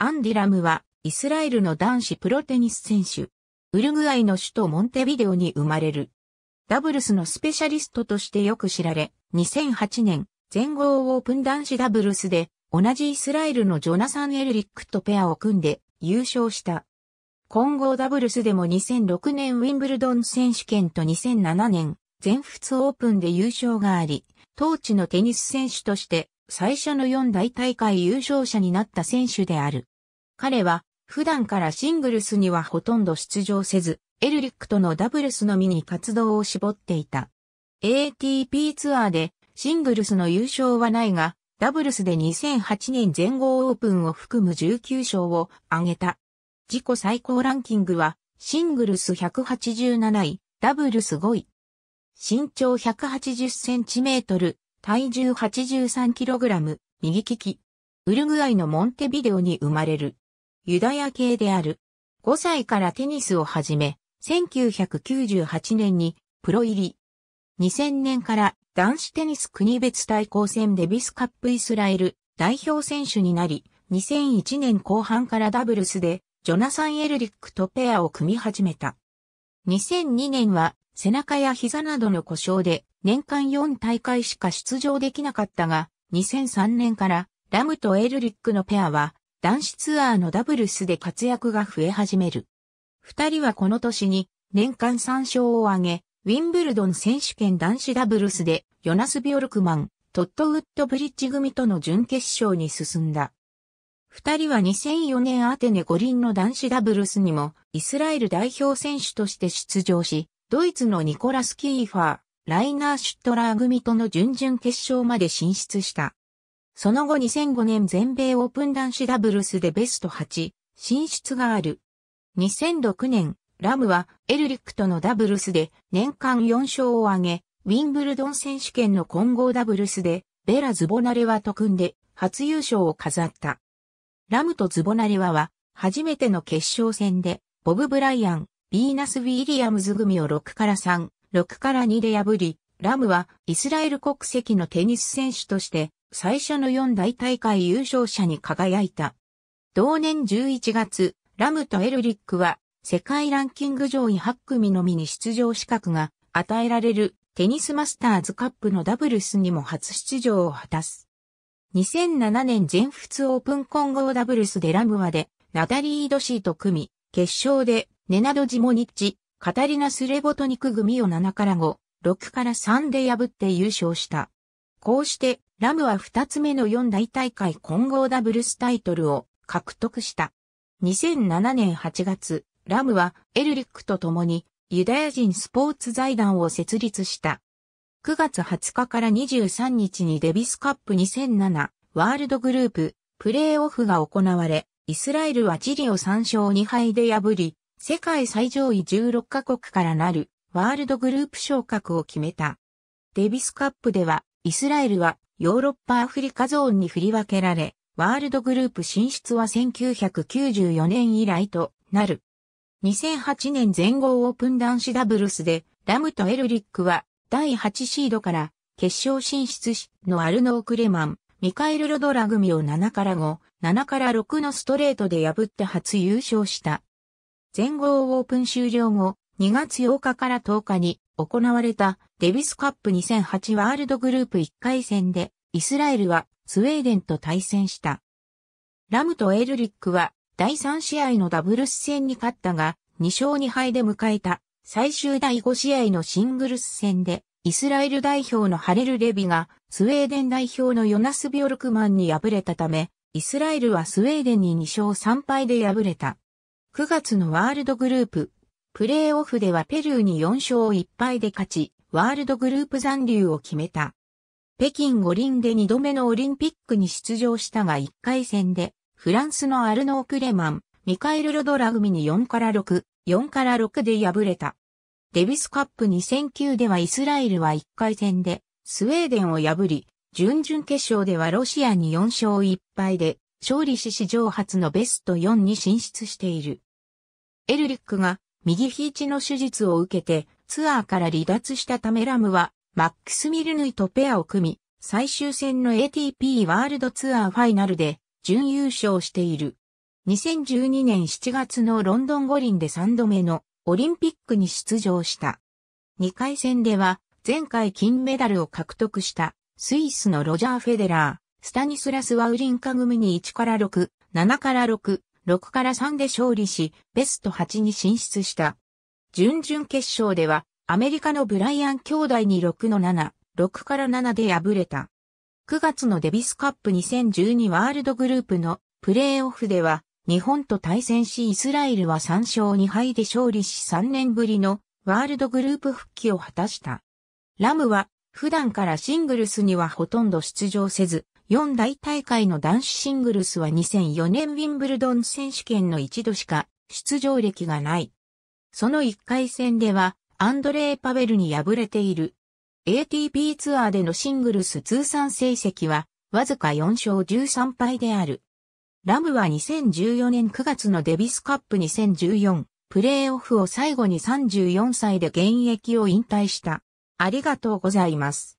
アンディラムは、イスラエルの男子プロテニス選手。ウルグアイの首都モンテビデオに生まれる。ダブルスのスペシャリストとしてよく知られ、2008年、全豪オープン男子ダブルスで、同じイスラエルのジョナサン・エルリックとペアを組んで優勝した。混合ダブルスでも2006年ウィンブルドン選手権と2007年全仏オープンで優勝があり、当地のテニス選手として最初の4大大会優勝者になった選手である。彼は、普段からシングルスにはほとんど出場せず、エルリックとのダブルスのみに活動を絞っていた。ATP ツアーでシングルスの優勝はないが、ダブルスで2008年全豪オープンを含む19勝を挙げた。自己最高ランキングは、シングルス187位、ダブルス5位。身長180センチメートル、体重 83kg、右利き。ウルグアイのモンテビデオに生まれる。ユダヤ系である。5歳からテニスを始め、1998年にプロ入り。2000年から男子テニス国別対抗戦デビスカップイスラエル代表選手になり、2001年後半からダブルスでジョナサン・エルリックとペアを組み始めた。2002年は背中や膝などの故障で年間4大会しか出場できなかったが、2003年からラムとエルリックのペアは男子ツアーのダブルスで活躍が増え始める。二人はこの年に年間3勝を挙げ、ウィンブルドン選手権男子ダブルスでヨナス・ビョルクマン、トットウッドブリッジ組との準決勝に進んだ。二人は2004年アテネ五輪の男子ダブルスにもイスラエル代表選手として出場し、ドイツのニコラス・キーファー、ライナー・シュットラー組との準々決勝まで進出した。その後2005年全米オープン男子ダブルスでベスト8、進出がある。2006年、ラムはエルリックとのダブルスで年間4勝を挙げ、ウィンブルドン選手権の混合ダブルスで、ベラ・ズボナレワと組んで初優勝を飾った。ラムとズボナレワは、初めての決勝戦で、ボブ・ブライアン、ビーナス・ウィリアムズ組を6から3、6から2で破り、ラムはイスラエル国籍のテニス選手として最初の4大大会優勝者に輝いた。同年11月、ラムとエルリックは世界ランキング上位8組のみに出場資格が与えられるテニスマスターズカップのダブルスにも初出場を果たす。2007年全仏オープン混合ダブルスでラムはで、ナダリー・ドシーと組み、決勝でネナド・ジモニッチ、カタリナ・スレボトニク組を7から5、6から3で破って優勝した。こうして、ラムは2つ目の4大大会混合ダブルスタイトルを獲得した。2007年8月、ラムはエルリックと共にユダヤ人スポーツ財団を設立した。9月20日から23日にデビスカップ2007ワールドグループプレーオフが行われ、イスラエルはチリを3勝2敗で破り、世界最上位16カ国からなるワールドグループ昇格を決めた。デビスカップでは、イスラエルはヨーロッパアフリカゾーンに振り分けられ、ワールドグループ進出は1994年以来となる。2008年全豪オープン男子ダブルスで、ラムとエルリックは第8シードから決勝進出しのアルノー・クレマン、ミカエル・ロドラ組を7から5、7から6のストレートで破って初優勝した。全豪オープン終了後、2月8日から10日に行われたデビスカップ2008ワールドグループ1回戦で、イスラエルはスウェーデンと対戦した。ラムとエルリックは第3試合のダブルス戦に勝ったが、2勝2敗で迎えた最終第5試合のシングルス戦で、イスラエル代表のハレル・レビがスウェーデン代表のヨナス・ビョルクマンに敗れたため、イスラエルはスウェーデンに2勝3敗で敗れた。9月のワールドグループ。プレーオフではペルーに4勝1敗で勝ち、ワールドグループ残留を決めた。北京五輪で2度目のオリンピックに出場したが1回戦で、フランスのアルノー・クレマン、ミカエル・ロドラグミに4から6、4から6で敗れた。デビスカップ2009ではイスラエルは1回戦で、スウェーデンを破り、準々決勝ではロシアに4勝1敗で、勝利し史上初のベスト4に進出している。エルリックが右肘の手術を受けてツアーから離脱したためラムはマックス・ミルヌイとペアを組み最終戦の ATP ワールドツアーファイナルで準優勝している。2012年7月のロンドン五輪で3度目のオリンピックに出場した。2回戦では前回金メダルを獲得したスイスのロジャー・フェデラー。スタニスラスはウリンカ組に1から6、7から6、6から3で勝利し、ベスト8に進出した。準々決勝では、アメリカのブライアン兄弟に6の7、6から7で敗れた。9月のデビスカップ2012ワールドグループのプレーオフでは、日本と対戦しイスラエルは3勝2敗で勝利し3年ぶりのワールドグループ復帰を果たした。ラムは普段からシングルスにはほとんど出場せず、四大大会の男子シングルスは2004年ウィンブルドン選手権の一度しか出場歴がない。その1回戦では、アンドレー・パベルに敗れている。ATP ツアーでのシングルス通算成績は、わずか4勝13敗である。ラムは2014年9月のデビスカップ2014プレーオフを最後に34歳で現役を引退した。ありがとうございます。